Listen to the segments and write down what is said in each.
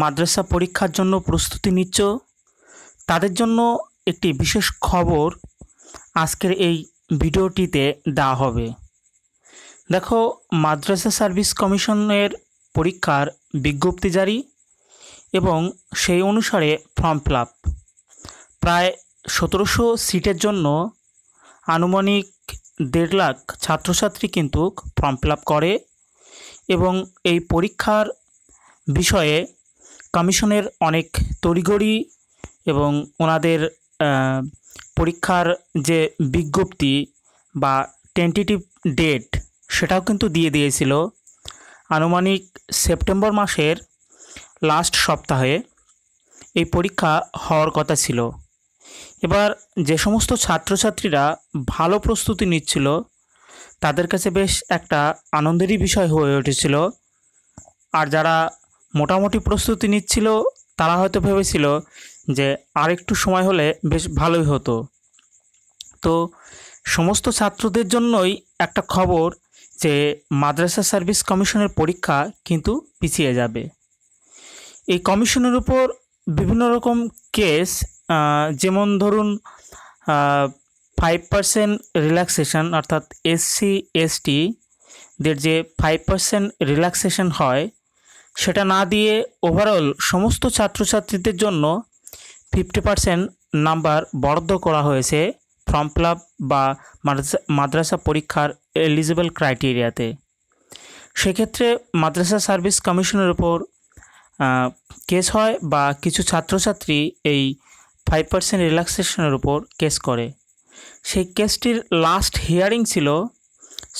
মাদ্রাসা পরীক্ষার জন্য প্রস্তুতি নিচ্ছ তাদের জন্য একটি বিশেষ খবর আজকের এই ভিডিওটিতে দেওয়া হবে দেখো মাদ্রাসা সার্ভিস কমিশনের পরীক্ষার বিজ্ঞপ্তি জারি এবং সেই অনুসারে ফর্ম ফিল প্রায় সতেরোশো সিটের জন্য আনুমানিক দেড় লাখ ছাত্রছাত্রী কিন্তু ফর্ম ফিল করে এবং এই পরীক্ষার বিষয়ে কমিশনের অনেক তড়িঘড়ি এবং ওনাদের পরীক্ষার যে বিজ্ঞপ্তি বা টেন্টেটিভ ডেট সেটাও কিন্তু দিয়ে দিয়েছিল আনুমানিক সেপ্টেম্বর মাসের লাস্ট সপ্তাহে এই পরীক্ষা হওয়ার কথা ছিল এবার যে সমস্ত ছাত্রছাত্রীরা ভালো প্রস্তুতি নিচ্ছিল তাদের কাছে বেশ একটা আনন্দেরই বিষয় হয়ে উঠেছিল আর যারা মোটামুটি প্রস্তুতি নিচ্ছিল তারা হয়তো ভেবেছিল যে আরেকটু সময় হলে বেশ ভালোই হতো তো সমস্ত ছাত্রদের জন্যই একটা খবর যে মাদ্রাসা সার্ভিস কমিশনের পরীক্ষা কিন্তু পিছিয়ে যাবে এই কমিশনের উপর বিভিন্ন রকম কেস যেমন ধরুন ফাইভ পার্সেন্ট রিল্যাক্সেশন অর্থাৎ এসসি এসটিদের যে ফাইভ পার্সেন্ট রিল্যাক্সেশন হয় সেটা না দিয়ে ওভারঅল সমস্ত ছাত্রছাত্রীদের জন্য ফিফটি পার্সেন্ট নাম্বার বরাদ্দ করা হয়েছে ফর্ম ফিল বা মাদ্রাসা পরীক্ষার এলিজিবল ক্রাইটেরিয়াতে সেক্ষেত্রে মাদ্রাসা সার্ভিস কমিশনের ওপর কেস হয় বা কিছু ছাত্রছাত্রী এই ফাইভ পার্সেন্ট রিল্যাক্সেশনের উপর কেস করে সেই কেসটির লাস্ট হিয়ারিং ছিল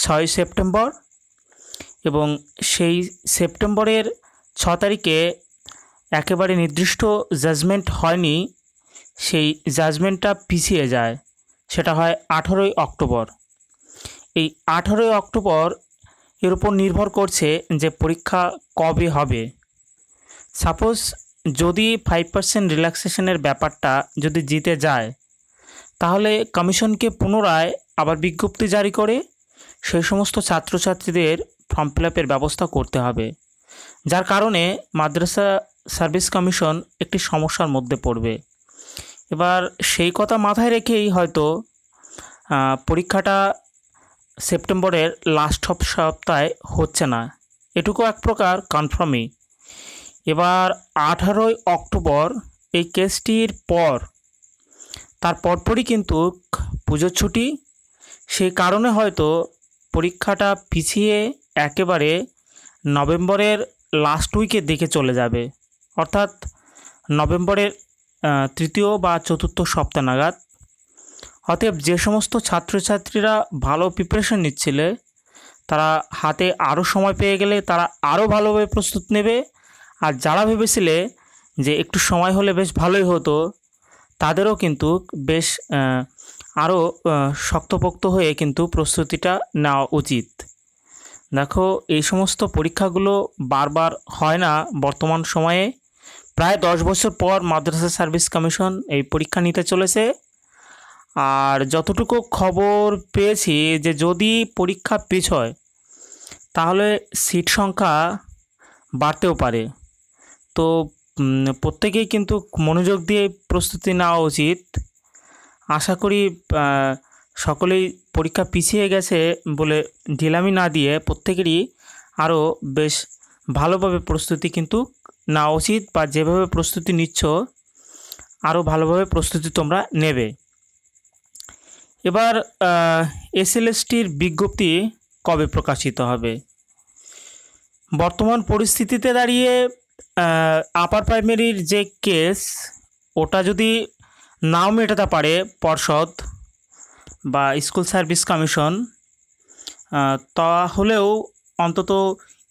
ছয় সেপ্টেম্বর এবং সেই সেপ্টেম্বরের ছ তারিখে একেবারে নির্দিষ্ট জাজমেন্ট হয়নি সেই জাজমেন্টটা পিছিয়ে যায় সেটা হয় আঠেরোই অক্টোবর এই আঠেরোই অক্টোবর এর উপর নির্ভর করছে যে পরীক্ষা কবে হবে সাপোজ যদি ফাইভ পার্সেন্ট রিল্যাক্সেশনের ব্যাপারটা যদি জিতে যায় তাহলে কমিশনকে পুনরায় আবার বিজ্ঞপ্তি জারি করে সেই সমস্ত ছাত্রছাত্রীদের ফর্ম ফিল আপের ব্যবস্থা করতে হবে যার কারণে মাদ্রাসা সার্ভিস কমিশন একটি সমস্যার মধ্যে পড়বে এবার সেই কথা মাথায় রেখেই হয়তো পরীক্ষাটা সেপ্টেম্বরের লাস্ট অফ সপ্তাহে হচ্ছে না এটুকু এক প্রকার কনফার্মই এবার আঠারোই অক্টোবর এই কেসটির পর তার পরপরই কিন্তু পুজোর ছুটি সেই কারণে হয়তো পরীক্ষাটা পিছিয়ে একেবারে নভেম্বরের লাস্ট উইকের দিকে চলে যাবে অর্থাৎ নভেম্বরের তৃতীয় বা চতুর্থ সপ্তাহ নাগাদ অতএব যে সমস্ত ছাত্রছাত্রীরা ভালো প্রিপারেশন নিচ্ছিলে তারা হাতে আরও সময় পেয়ে গেলে তারা আরও ভালোভাবে প্রস্তুত নেবে আর যারা ভেবেছিলে যে একটু সময় হলে বেশ ভালোই হতো তাদেরও কিন্তু বেশ আরও শক্তপোক্ত হয়ে কিন্তু প্রস্তুতিটা নেওয়া উচিত দেখো এই সমস্ত পরীক্ষাগুলো বারবার হয় না বর্তমান সময়ে প্রায় দশ বছর পর মাদ্রাসা সার্ভিস কমিশন এই পরীক্ষা নিতে চলেছে আর যতটুকু খবর পেয়েছি যে যদি পরীক্ষা পিছয় তাহলে সিট সংখ্যা বাড়তেও পারে তো প্রত্যেকেই কিন্তু মনোযোগ দিয়ে প্রস্তুতি নেওয়া উচিত আশা করি সকলেই পরীক্ষা পিছিয়ে গেছে বলে ঢিলামি না দিয়ে প্রত্যেকেরই আরও বেশ ভালোভাবে প্রস্তুতি কিন্তু না উচিত বা যেভাবে প্রস্তুতি নিচ্ছ আরও ভালোভাবে প্রস্তুতি তোমরা নেবে এবার এসএলএসটির বিজ্ঞপ্তি কবে প্রকাশিত হবে বর্তমান পরিস্থিতিতে দাঁড়িয়ে আপার প্রাইমারির যে কেস ওটা যদি নাও মেটাতে পারে পর্ষদ বা স্কুল সার্ভিস কমিশন তাহলেও অন্তত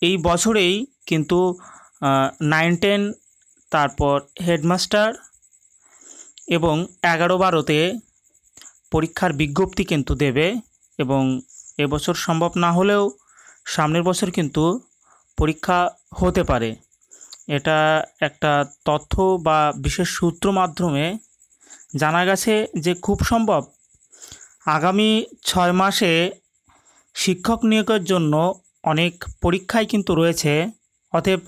এই বছরেই কিন্তু নাইন টেন তারপর হেডমাস্টার এবং এগারো বারোতে পরীক্ষার বিজ্ঞপ্তি কিন্তু দেবে এবং এবছর সম্ভব না হলেও সামনের বছর কিন্তু পরীক্ষা হতে পারে এটা একটা তথ্য বা বিশেষ সূত্র মাধ্যমে জানা গেছে যে খুব সম্ভব আগামী ছয় মাসে শিক্ষক নিয়োগের জন্য অনেক পরীক্ষাই কিন্তু রয়েছে অতএব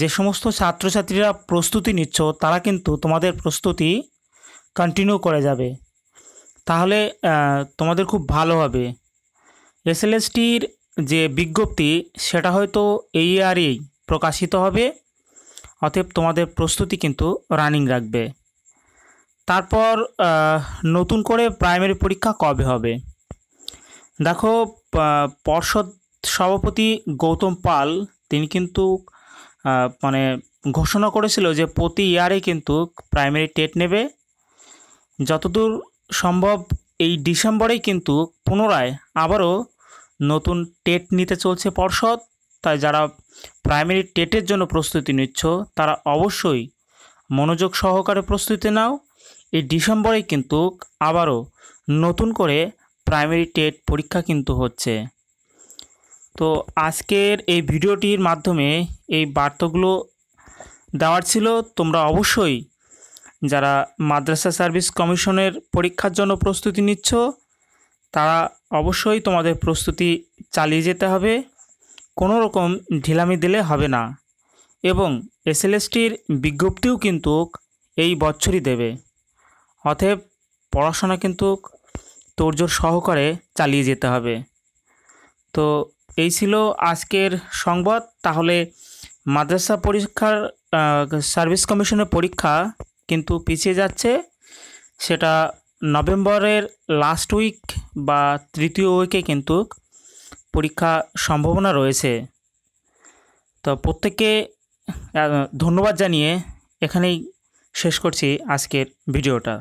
যে সমস্ত ছাত্রছাত্রীরা প্রস্তুতি নিচ্ছ তারা কিন্তু তোমাদের প্রস্তুতি কন্টিনিউ করে যাবে তাহলে তোমাদের খুব ভালো হবে এসএলএসটির যে বিজ্ঞপ্তি সেটা হয়তো এই আরই প্রকাশিত হবে অতএব তোমাদের প্রস্তুতি কিন্তু রানিং রাখবে তারপর নতুন করে প্রাইমারি পরীক্ষা কবে হবে দেখো পর্ষদ সভাপতি গৌতম পাল তিনি কিন্তু মানে ঘোষণা করেছিল যে প্রতি ইয়ারে কিন্তু প্রাইমারি টেট নেবে যতদূর সম্ভব এই ডিসেম্বরেই কিন্তু পুনরায় আবারও নতুন টেট নিতে চলছে পর্ষদ তাই যারা প্রাইমারি টেটের জন্য প্রস্তুতি নিচ্ছ তারা অবশ্যই মনোযোগ সহকারে প্রস্তুতি নাও এই ডিসেম্বরে কিন্তু আবারও নতুন করে প্রাইমারি টেট পরীক্ষা কিন্তু হচ্ছে তো আজকের এই ভিডিওটির মাধ্যমে এই বার্তাগুলো দেওয়ার ছিল তোমরা অবশ্যই যারা মাদ্রাসা সার্ভিস কমিশনের পরীক্ষার জন্য প্রস্তুতি নিচ্ছ তারা অবশ্যই তোমাদের প্রস্তুতি চালিয়ে যেতে হবে কোনো রকম ঢিলামি দিলে হবে না এবং এসএলএসটির বিজ্ঞপ্তিও কিন্তু এই বছরই দেবে অতএব পড়াশোনা কিন্তু তোরজোর সহকারে চালিয়ে যেতে হবে তো এই ছিল আজকের সংবাদ তাহলে মাদ্রাসা পরীক্ষার সার্ভিস কমিশনের পরীক্ষা কিন্তু পিছিয়ে যাচ্ছে সেটা নভেম্বরের লাস্ট উইক বা তৃতীয় উইকে কিন্তু পরীক্ষা সম্ভাবনা রয়েছে তো প্রত্যেককে ধন্যবাদ জানিয়ে এখানেই শেষ করছি আজকের ভিডিওটা